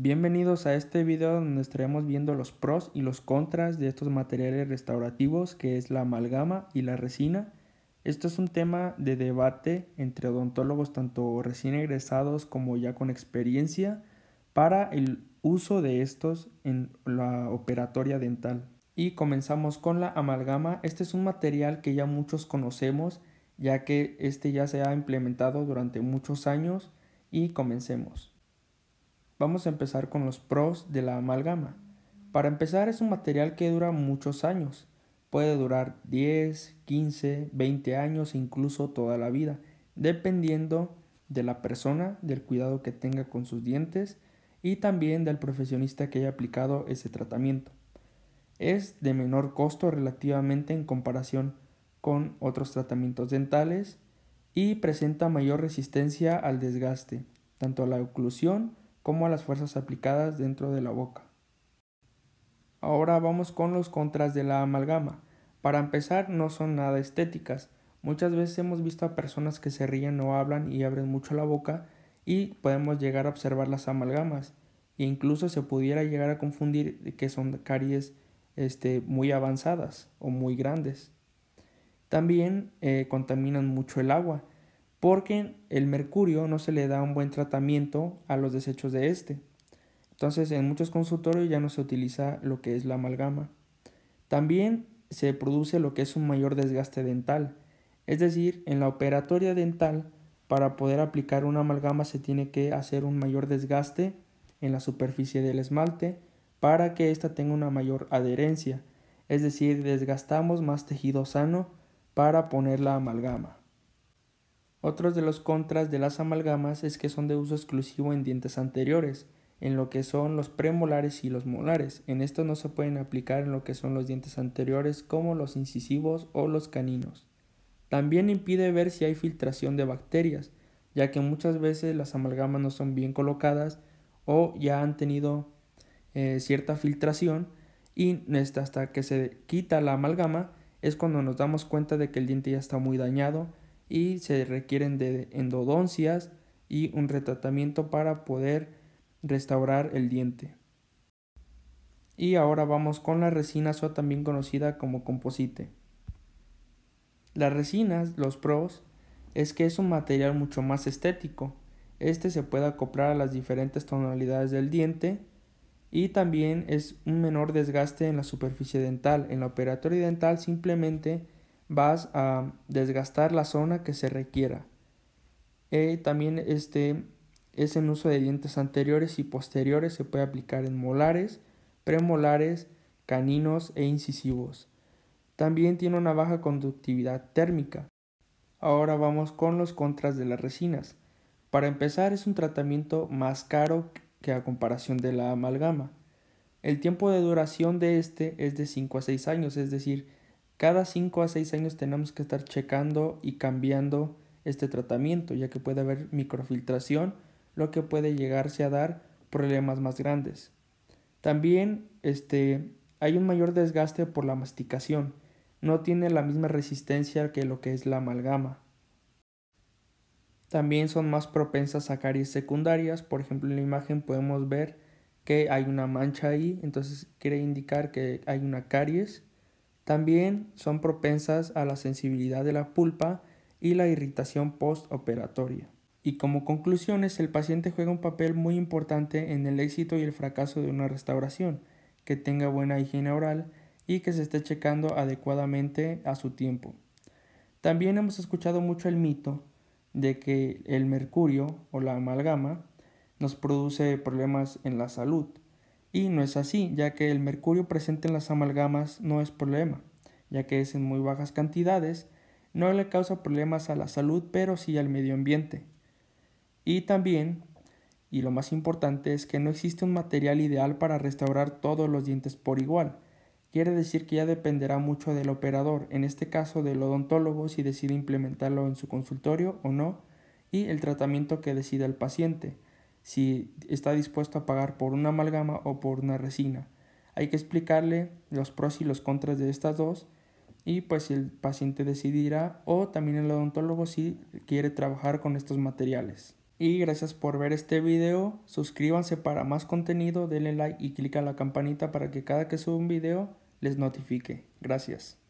Bienvenidos a este video donde estaremos viendo los pros y los contras de estos materiales restaurativos que es la amalgama y la resina. Esto es un tema de debate entre odontólogos tanto recién egresados como ya con experiencia para el uso de estos en la operatoria dental. Y comenzamos con la amalgama. Este es un material que ya muchos conocemos ya que este ya se ha implementado durante muchos años y comencemos. Vamos a empezar con los pros de la amalgama. Para empezar es un material que dura muchos años. Puede durar 10, 15, 20 años, incluso toda la vida, dependiendo de la persona, del cuidado que tenga con sus dientes y también del profesionista que haya aplicado ese tratamiento. Es de menor costo relativamente en comparación con otros tratamientos dentales y presenta mayor resistencia al desgaste, tanto a la oclusión como a las fuerzas aplicadas dentro de la boca. Ahora vamos con los contras de la amalgama. Para empezar, no son nada estéticas. Muchas veces hemos visto a personas que se ríen o hablan y abren mucho la boca y podemos llegar a observar las amalgamas e incluso se pudiera llegar a confundir que son caries este, muy avanzadas o muy grandes. También eh, contaminan mucho el agua porque el mercurio no se le da un buen tratamiento a los desechos de este. Entonces en muchos consultorios ya no se utiliza lo que es la amalgama. También se produce lo que es un mayor desgaste dental. Es decir, en la operatoria dental, para poder aplicar una amalgama se tiene que hacer un mayor desgaste en la superficie del esmalte para que ésta tenga una mayor adherencia. Es decir, desgastamos más tejido sano para poner la amalgama. Otros de los contras de las amalgamas es que son de uso exclusivo en dientes anteriores, en lo que son los premolares y los molares. En estos no se pueden aplicar en lo que son los dientes anteriores como los incisivos o los caninos. También impide ver si hay filtración de bacterias, ya que muchas veces las amalgamas no son bien colocadas o ya han tenido eh, cierta filtración y hasta que se quita la amalgama es cuando nos damos cuenta de que el diente ya está muy dañado y se requieren de endodoncias y un retratamiento para poder restaurar el diente. Y ahora vamos con la resina o también conocida como composite. Las resinas, los pros, es que es un material mucho más estético. Este se puede acoplar a las diferentes tonalidades del diente y también es un menor desgaste en la superficie dental. En la operatoria dental simplemente vas a desgastar la zona que se requiera. Eh, también este es en uso de dientes anteriores y posteriores, se puede aplicar en molares, premolares, caninos e incisivos. También tiene una baja conductividad térmica. Ahora vamos con los contras de las resinas. Para empezar es un tratamiento más caro que a comparación de la amalgama. El tiempo de duración de este es de 5 a 6 años, es decir, cada 5 a 6 años tenemos que estar checando y cambiando este tratamiento, ya que puede haber microfiltración, lo que puede llegarse a dar problemas más grandes. También este, hay un mayor desgaste por la masticación. No tiene la misma resistencia que lo que es la amalgama. También son más propensas a caries secundarias. Por ejemplo, en la imagen podemos ver que hay una mancha ahí, entonces quiere indicar que hay una caries. También son propensas a la sensibilidad de la pulpa y la irritación postoperatoria. Y como conclusiones, el paciente juega un papel muy importante en el éxito y el fracaso de una restauración, que tenga buena higiene oral y que se esté checando adecuadamente a su tiempo. También hemos escuchado mucho el mito de que el mercurio o la amalgama nos produce problemas en la salud. Y no es así, ya que el mercurio presente en las amalgamas no es problema, ya que es en muy bajas cantidades, no le causa problemas a la salud, pero sí al medio ambiente. Y también, y lo más importante, es que no existe un material ideal para restaurar todos los dientes por igual. Quiere decir que ya dependerá mucho del operador, en este caso del odontólogo, si decide implementarlo en su consultorio o no, y el tratamiento que decida el paciente si está dispuesto a pagar por una amalgama o por una resina. Hay que explicarle los pros y los contras de estas dos y pues el paciente decidirá o también el odontólogo si quiere trabajar con estos materiales. Y gracias por ver este video, suscríbanse para más contenido, denle like y clic a la campanita para que cada que suba un video les notifique. Gracias.